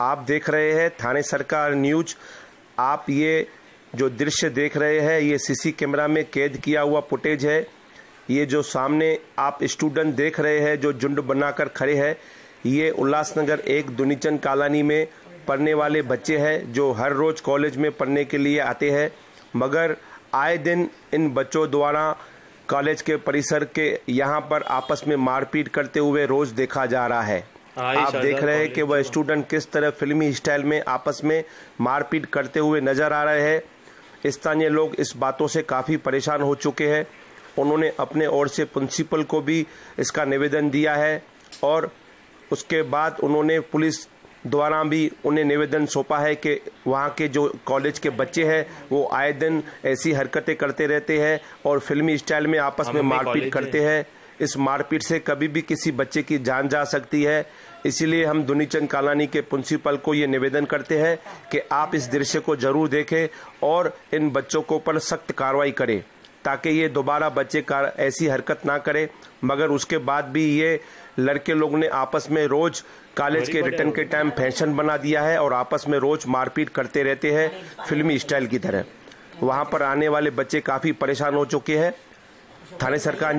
आप देख रहे हैं थाने सरकार न्यूज आप ये जो दृश्य देख रहे हैं ये सीसी कैमरा में कैद किया हुआ फुटेज है ये जो सामने आप स्टूडेंट देख रहे हैं जो झुंड बनाकर खड़े हैं ये उल्लासनगर एक दुनीचंद कॉलोनी में पढ़ने वाले बच्चे हैं जो हर रोज कॉलेज में पढ़ने के लिए आते हैं मगर आए दिन इन बच्चों द्वारा कॉलेज के परिसर के यहाँ पर आपस में मारपीट करते हुए रोज़ देखा जा रहा है आप देख रहे हैं कि वह स्टूडेंट किस तरह फिल्मी स्टाइल में आपस में मारपीट करते हुए नजर आ रहे हैं स्थानीय लोग इस बातों से काफ़ी परेशान हो चुके हैं उन्होंने अपने ओर से प्रिंसिपल को भी इसका निवेदन दिया है और उसके बाद उन्होंने पुलिस द्वारा भी उन्हें निवेदन सौंपा है कि वहाँ के जो कॉलेज के बच्चे हैं वो आए दिन ऐसी हरकतें करते रहते हैं और फिल्मी स्टाइल में आपस में मारपीट करते हैं इस मारपीट से कभी भी किसी बच्चे की जान जा सकती है इसीलिए हम दुनीचंद कालानी के प्रिंसिपल को ये निवेदन करते हैं कि आप इस दृश्य को जरूर देखें और इन बच्चों को पर सख्त कार्रवाई करें ताकि ये दोबारा बच्चे का ऐसी हरकत ना करे मगर उसके बाद भी ये लड़के लोग ने आपस में रोज कॉलेज के रिटर्न के टाइम फैशन बना दिया है और आपस में रोज मारपीट करते रहते हैं फिल्मी स्टाइल की तरह वहाँ पर आने वाले बच्चे काफ़ी परेशान हो चुके हैं थाने सरकार